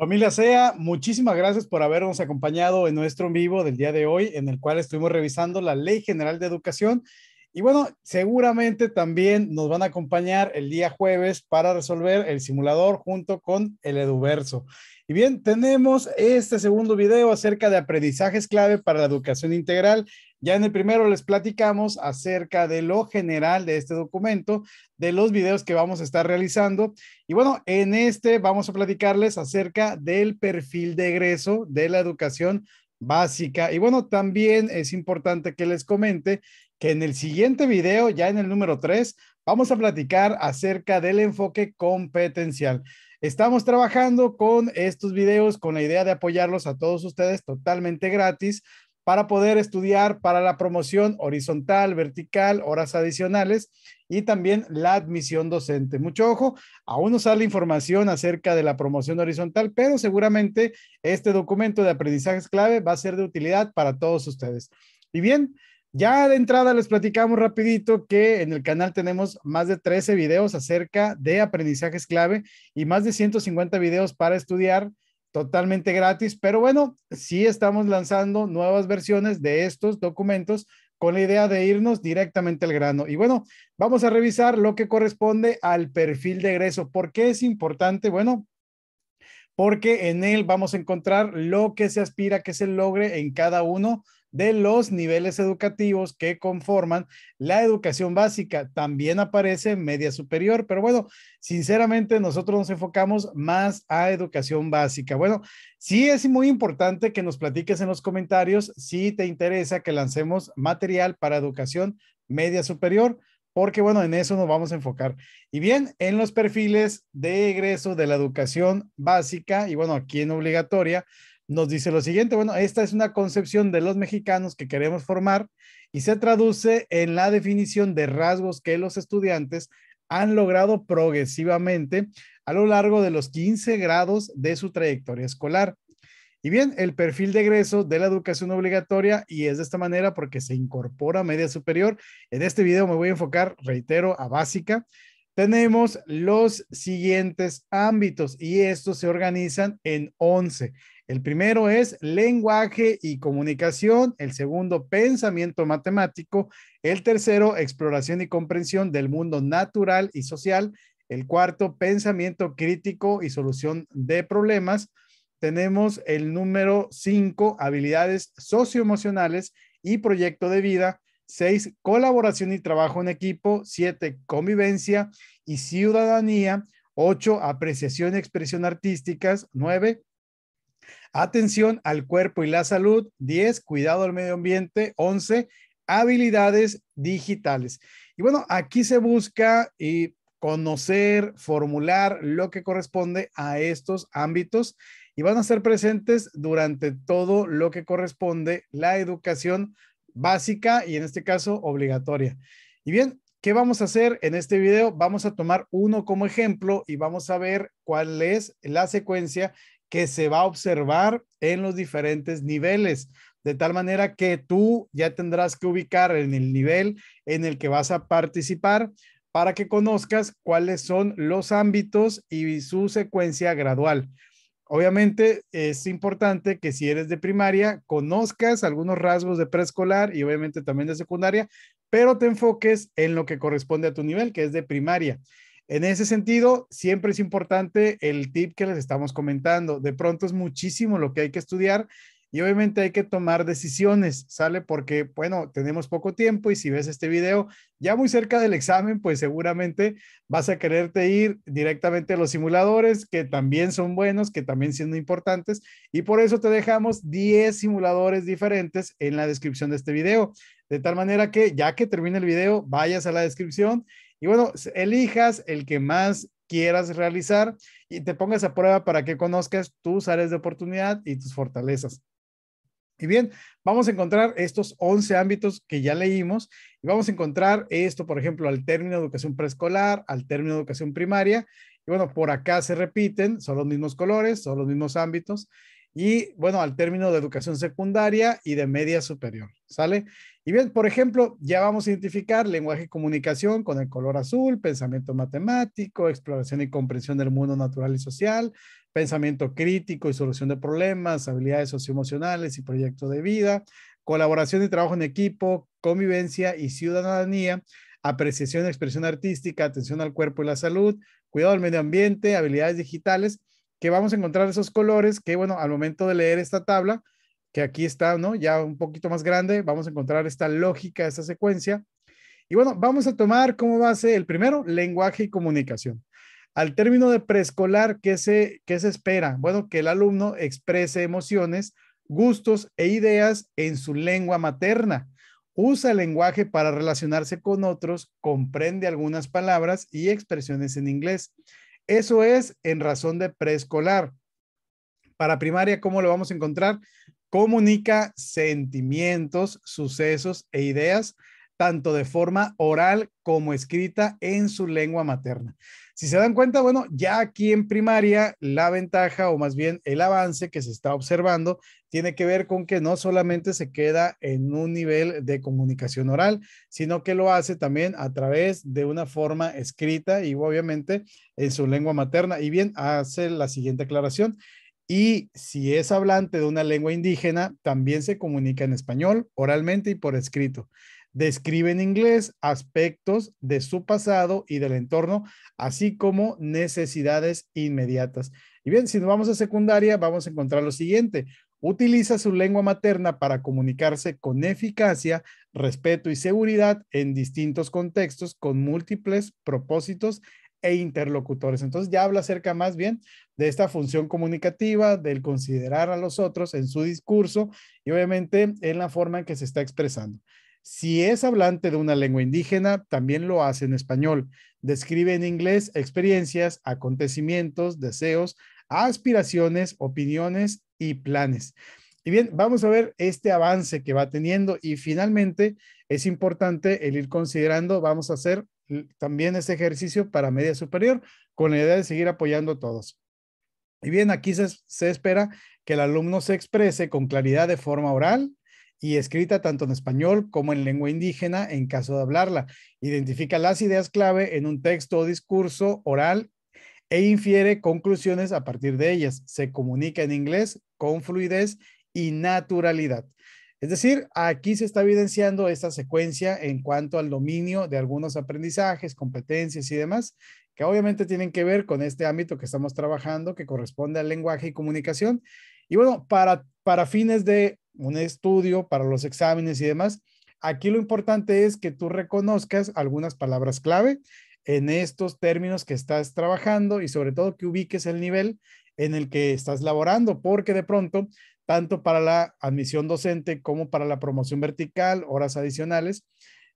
Familia SEA, muchísimas gracias por habernos acompañado en nuestro en vivo del día de hoy, en el cual estuvimos revisando la Ley General de Educación. Y bueno, seguramente también nos van a acompañar el día jueves para resolver el simulador junto con el Eduverso. Y bien, tenemos este segundo video acerca de aprendizajes clave para la educación integral. Ya en el primero les platicamos acerca de lo general de este documento, de los videos que vamos a estar realizando. Y bueno, en este vamos a platicarles acerca del perfil de egreso de la educación básica. Y bueno, también es importante que les comente que en el siguiente video, ya en el número 3, vamos a platicar acerca del enfoque competencial. Estamos trabajando con estos videos con la idea de apoyarlos a todos ustedes totalmente gratis para poder estudiar para la promoción horizontal, vertical, horas adicionales y también la admisión docente. Mucho ojo, aún no sale información acerca de la promoción horizontal, pero seguramente este documento de aprendizajes clave va a ser de utilidad para todos ustedes. Y bien, ya de entrada les platicamos rapidito que en el canal tenemos más de 13 videos acerca de aprendizajes clave y más de 150 videos para estudiar totalmente gratis, pero bueno, sí estamos lanzando nuevas versiones de estos documentos con la idea de irnos directamente al grano. Y bueno, vamos a revisar lo que corresponde al perfil de egreso. ¿Por qué es importante? Bueno, porque en él vamos a encontrar lo que se aspira que se logre en cada uno de los niveles educativos que conforman la educación básica. También aparece media superior, pero bueno, sinceramente nosotros nos enfocamos más a educación básica. Bueno, sí es muy importante que nos platiques en los comentarios si te interesa que lancemos material para educación media superior porque bueno, en eso nos vamos a enfocar. Y bien, en los perfiles de egreso de la educación básica y bueno, aquí en obligatoria, nos dice lo siguiente, bueno, esta es una concepción de los mexicanos que queremos formar y se traduce en la definición de rasgos que los estudiantes han logrado progresivamente a lo largo de los 15 grados de su trayectoria escolar. Y bien, el perfil de egreso de la educación obligatoria y es de esta manera porque se incorpora media superior. En este video me voy a enfocar, reitero, a básica, tenemos los siguientes ámbitos y estos se organizan en 11. El primero es lenguaje y comunicación, el segundo pensamiento matemático, el tercero exploración y comprensión del mundo natural y social, el cuarto pensamiento crítico y solución de problemas. Tenemos el número cinco, habilidades socioemocionales y proyecto de vida. Seis, Colaboración y trabajo en equipo. Siete, Convivencia y ciudadanía. Ocho, Apreciación y expresión artísticas. Nueve... Atención al cuerpo y la salud, 10, cuidado al medio ambiente, 11, habilidades digitales. Y bueno, aquí se busca y eh, conocer, formular lo que corresponde a estos ámbitos y van a ser presentes durante todo lo que corresponde la educación básica y en este caso obligatoria. Y bien, ¿qué vamos a hacer en este video? Vamos a tomar uno como ejemplo y vamos a ver cuál es la secuencia que se va a observar en los diferentes niveles, de tal manera que tú ya tendrás que ubicar en el nivel en el que vas a participar para que conozcas cuáles son los ámbitos y su secuencia gradual. Obviamente es importante que si eres de primaria, conozcas algunos rasgos de preescolar y obviamente también de secundaria, pero te enfoques en lo que corresponde a tu nivel, que es de primaria. En ese sentido, siempre es importante el tip que les estamos comentando. De pronto es muchísimo lo que hay que estudiar y obviamente hay que tomar decisiones, ¿sale? Porque, bueno, tenemos poco tiempo y si ves este video ya muy cerca del examen, pues seguramente vas a quererte ir directamente a los simuladores, que también son buenos, que también siendo importantes. Y por eso te dejamos 10 simuladores diferentes en la descripción de este video. De tal manera que ya que termine el video, vayas a la descripción y bueno, elijas el que más quieras realizar y te pongas a prueba para que conozcas tus áreas de oportunidad y tus fortalezas. Y bien, vamos a encontrar estos 11 ámbitos que ya leímos y vamos a encontrar esto, por ejemplo, al término educación preescolar, al término educación primaria. Y bueno, por acá se repiten, son los mismos colores, son los mismos ámbitos y bueno, al término de educación secundaria y de media superior, ¿sale? Y bien, por ejemplo, ya vamos a identificar lenguaje y comunicación con el color azul, pensamiento matemático, exploración y comprensión del mundo natural y social, pensamiento crítico y solución de problemas, habilidades socioemocionales y proyectos de vida, colaboración y trabajo en equipo, convivencia y ciudadanía, apreciación y expresión artística, atención al cuerpo y la salud, cuidado del medio ambiente, habilidades digitales que vamos a encontrar esos colores que, bueno, al momento de leer esta tabla, que aquí está, ¿no? Ya un poquito más grande, vamos a encontrar esta lógica, esta secuencia. Y bueno, vamos a tomar como base el primero, lenguaje y comunicación. Al término de preescolar, ¿qué se, qué se espera? Bueno, que el alumno exprese emociones, gustos e ideas en su lengua materna. Usa el lenguaje para relacionarse con otros, comprende algunas palabras y expresiones en inglés. Eso es en razón de preescolar. Para primaria, ¿cómo lo vamos a encontrar? Comunica sentimientos, sucesos e ideas tanto de forma oral como escrita en su lengua materna. Si se dan cuenta, bueno, ya aquí en primaria la ventaja o más bien el avance que se está observando tiene que ver con que no solamente se queda en un nivel de comunicación oral, sino que lo hace también a través de una forma escrita y obviamente en su lengua materna. Y bien, hace la siguiente aclaración. Y si es hablante de una lengua indígena, también se comunica en español, oralmente y por escrito describe en inglés aspectos de su pasado y del entorno, así como necesidades inmediatas. Y bien, si nos vamos a secundaria, vamos a encontrar lo siguiente. Utiliza su lengua materna para comunicarse con eficacia, respeto y seguridad en distintos contextos con múltiples propósitos e interlocutores. Entonces ya habla acerca más bien de esta función comunicativa, del considerar a los otros en su discurso y obviamente en la forma en que se está expresando. Si es hablante de una lengua indígena, también lo hace en español. Describe en inglés experiencias, acontecimientos, deseos, aspiraciones, opiniones y planes. Y bien, vamos a ver este avance que va teniendo y finalmente es importante el ir considerando, vamos a hacer también este ejercicio para media superior con la idea de seguir apoyando a todos. Y bien, aquí se, espera que el alumno se exprese con claridad de forma oral, y escrita tanto en español como en lengua indígena en caso de hablarla. Identifica las ideas clave en un texto o discurso oral e infiere conclusiones a partir de ellas. Se comunica en inglés con fluidez y naturalidad. Es decir, aquí se está evidenciando esta secuencia en cuanto al dominio de algunos aprendizajes, competencias y demás, que obviamente tienen que ver con este ámbito que estamos trabajando, que corresponde al lenguaje y comunicación, y bueno, para, para fines de un estudio, para los exámenes y demás, aquí lo importante es que tú reconozcas algunas palabras clave en estos términos que estás trabajando y sobre todo que ubiques el nivel en el que estás laborando, porque de pronto, tanto para la admisión docente como para la promoción vertical, horas adicionales,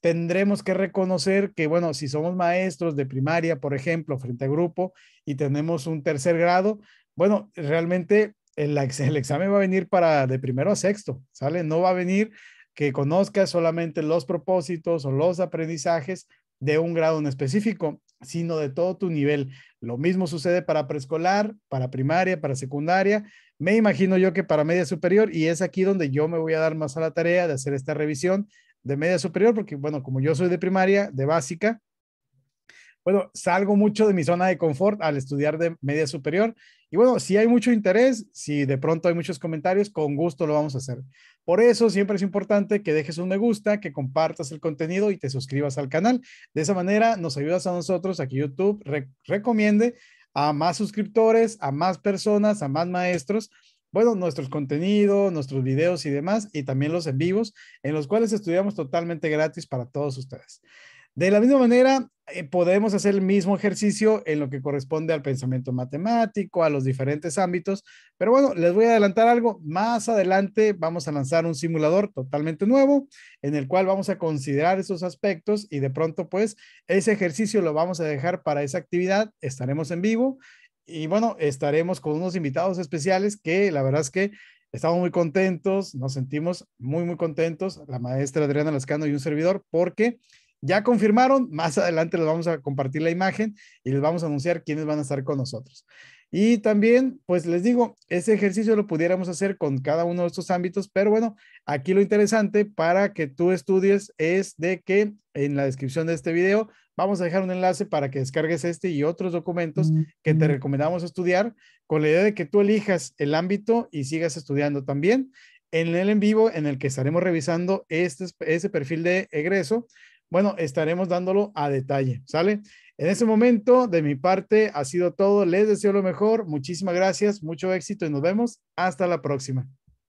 tendremos que reconocer que, bueno, si somos maestros de primaria, por ejemplo, frente a grupo y tenemos un tercer grado, bueno, realmente el, examen va a venir para de primero a sexto, ¿sale? No va a venir que conozcas solamente los propósitos o los aprendizajes de un grado en específico, sino de todo tu nivel. Lo mismo sucede para preescolar, para primaria, para secundaria, me imagino yo que para media superior, y es aquí donde yo me voy a dar más a la tarea de hacer esta revisión de media superior, porque bueno, como yo soy de primaria, de básica, bueno, salgo mucho de mi zona de confort al estudiar de media superior. Y bueno, si hay mucho interés, si de pronto hay muchos comentarios, con gusto lo vamos a hacer. Por eso siempre es importante que dejes un me gusta, que compartas el contenido y te suscribas al canal. De esa manera nos ayudas a nosotros a que YouTube recomiende a más suscriptores, a más personas, a más maestros bueno, nuestros contenidos, nuestros videos y demás, y también los en vivos, en los cuales estudiamos totalmente gratis para todos ustedes. De la misma manera, eh, podemos hacer el mismo ejercicio en lo que corresponde al pensamiento matemático, a los diferentes ámbitos, pero bueno, les voy a adelantar algo. Más adelante vamos a lanzar un simulador totalmente nuevo en el cual vamos a considerar esos aspectos y de pronto pues ese ejercicio lo vamos a dejar para esa actividad. Estaremos en vivo y bueno, estaremos con unos invitados especiales que la verdad es que estamos muy contentos, nos sentimos muy, muy contentos, la maestra Adriana Lascano y un servidor, porque ya confirmaron, más adelante les vamos a compartir la imagen y les vamos a anunciar quiénes van a estar con nosotros. Y también, pues les digo, ese ejercicio lo pudiéramos hacer con cada uno de estos ámbitos, pero bueno, aquí lo interesante para que tú estudies es de que en la descripción de este video vamos a dejar un enlace para que descargues este y otros documentos que te recomendamos estudiar con la idea de que tú elijas el ámbito y sigas estudiando también en el en vivo en el que estaremos revisando este, ese perfil de egreso, bueno, estaremos dándolo a detalle, ¿sale? En ese momento, de mi parte, ha sido todo. Les deseo lo mejor. Muchísimas gracias, mucho éxito y nos vemos. Hasta la próxima.